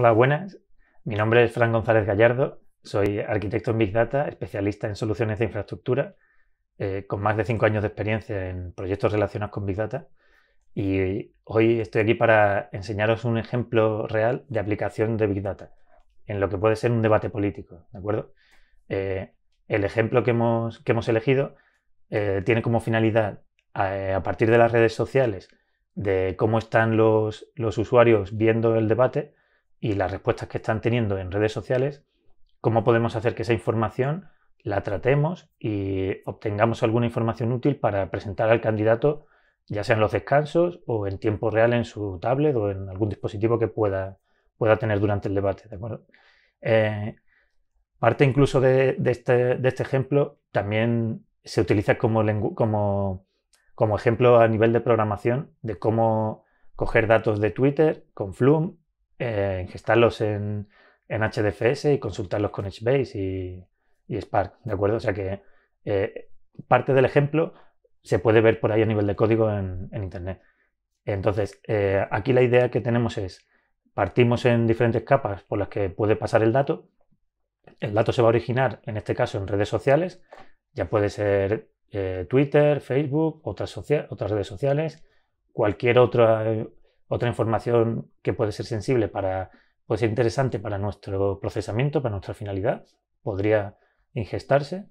Hola, buenas. Mi nombre es Fran González Gallardo. Soy arquitecto en Big Data, especialista en soluciones de infraestructura, eh, con más de cinco años de experiencia en proyectos relacionados con Big Data. Y hoy estoy aquí para enseñaros un ejemplo real de aplicación de Big Data en lo que puede ser un debate político, ¿de acuerdo? Eh, el ejemplo que hemos, elegido eh, tiene como finalidad, a, partir de las redes sociales, de cómo están los usuarios viendo el debate, y las respuestas que están teniendo en redes sociales, cómo podemos hacer que esa información la tratemos y obtengamos alguna información útil para presentar al candidato, ya sea en los descansos o en tiempo real en su tablet o en algún dispositivo que pueda, pueda tener durante el debate. ¿de acuerdo? Eh, parte incluso este, de, este, ejemplo también se utiliza como, como, como ejemplo a nivel de programación de cómo coger datos de Twitter con Flum eh, ingestarlos en, HDFS y consultarlos con HBase y, Spark, ¿de acuerdo? O sea que eh, parte del ejemplo se puede ver por ahí a nivel de código en, Internet. Entonces, eh, aquí la idea que tenemos es, partimos en diferentes capas por las que puede pasar el dato. El dato se va a originar, en este caso, en redes sociales. Ya puede ser Twitter, Facebook, otras, otras, redes sociales, cualquier otra otra información que puede ser sensible para, puede ser interesante para nuestro procesamiento, para nuestra finalidad, podría ingestarse.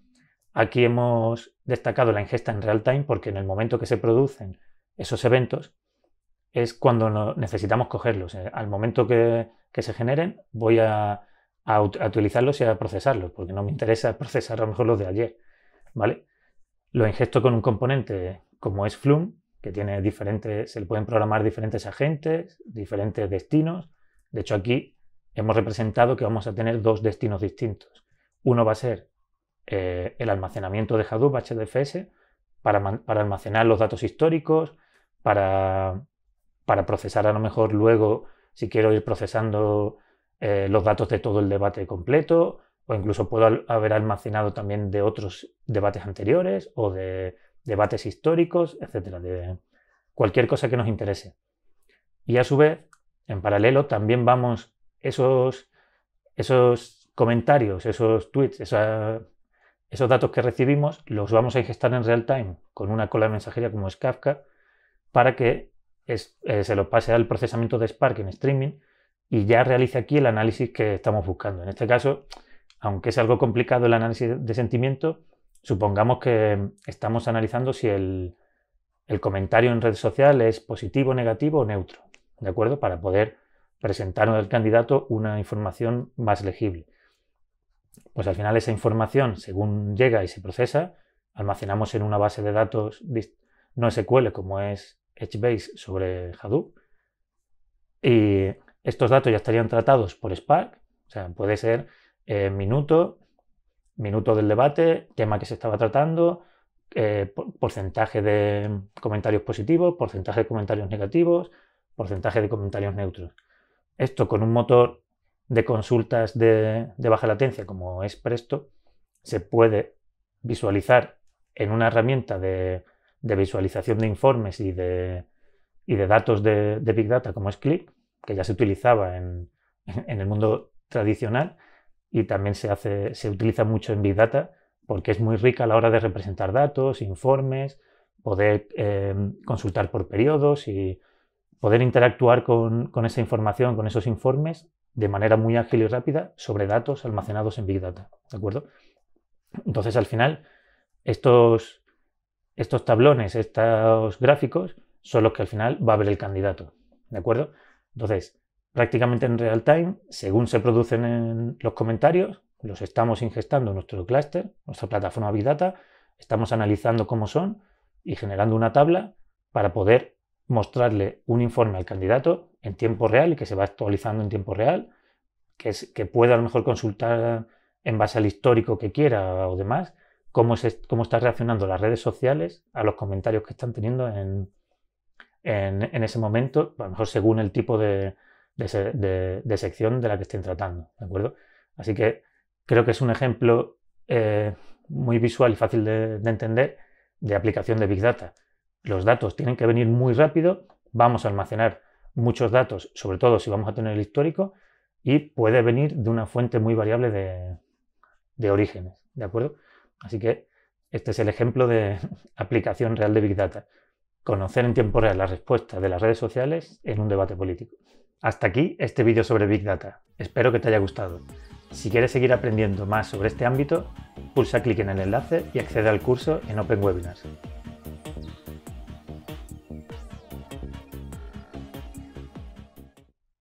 Aquí hemos destacado la ingesta en real time porque en el momento que se producen esos eventos es cuando necesitamos cogerlos. Eh, al momento que, se generen voy a, utilizarlos y a procesarlos porque no me interesa procesar a lo mejor los de ayer. ¿vale? Lo ingesto con un componente como es Flume que tiene diferentes, se le pueden programar diferentes agentes, diferentes destinos. De hecho, aquí hemos representado que vamos a tener dos destinos distintos. Uno va a ser eh, el almacenamiento de Hadoop HDFS para, para almacenar los datos históricos, para, para, procesar a lo mejor luego, si quiero ir procesando eh, los datos de todo el debate completo, o incluso puedo haber almacenado también de otros debates anteriores o de debates históricos, etcétera, de cualquier cosa que nos interese. Y a su vez, en paralelo, también vamos esos, esos comentarios, esos tweets, esos datos que recibimos, los vamos a ingestar en real time con una cola de mensajería como Kafka para que eh, se los pase al procesamiento de Spark en streaming y ya realice aquí el análisis que estamos buscando. En este caso, aunque es algo complicado el análisis de sentimiento, Supongamos que estamos analizando si el, comentario en red social es positivo, negativo o neutro, ¿de acuerdo? Para poder presentar al candidato una información más legible. Pues al final esa información, según llega y se procesa, almacenamos en una base de datos no SQL como es HBase sobre Hadoop. Y estos datos ya estarían tratados por Spark, o sea, puede ser en eh, minuto, minuto del debate, tema que se estaba tratando, eh, porcentaje de comentarios positivos, porcentaje de comentarios negativos, porcentaje de comentarios neutros. Esto con un motor de consultas de, baja latencia como es Presto, se puede visualizar en una herramienta de, visualización de informes y de, datos de, Big Data como es Click, que ya se utilizaba en el mundo tradicional, y también se, hace, se utiliza mucho en Big Data porque es muy rica a la hora de representar datos, informes, poder em, consultar por periodos y poder interactuar con, esa información, con esos informes de manera muy ágil y rápida sobre datos almacenados en Big Data. ¿De acuerdo? Entonces, al final, estos, estos tablones, estos gráficos, son los que al final va a ver el candidato. ¿De acuerdo? Entonces, prácticamente en real time, según se producen en los comentarios, los estamos ingestando en nuestro cluster nuestra plataforma Big Data, estamos analizando cómo son y generando una tabla para poder mostrarle un informe al candidato en tiempo real y que se va actualizando en tiempo real, que, es, que pueda a lo mejor consultar en base al histórico que quiera o demás, cómo, están cómo está reaccionando las redes sociales a los comentarios que están teniendo en, en, en ese momento, a lo mejor según el tipo de, de, sección de la que estén tratando, ¿de acuerdo? Así que creo que es un ejemplo eh, muy visual y fácil de, entender de aplicación de Big Data. Los datos tienen que venir muy rápido, vamos a almacenar muchos datos, sobre todo si vamos a tener el histórico, y puede venir de una fuente muy variable de, de orígenes, ¿de acuerdo? Así que este es el ejemplo de aplicación real de Big Data. Conocer en tiempo real las respuestas de las redes sociales en un debate político. Hasta aquí este vídeo sobre Big Data. Espero que te haya gustado. Si quieres seguir aprendiendo más sobre este ámbito, pulsa clic en el enlace y accede al curso en Open Webinars.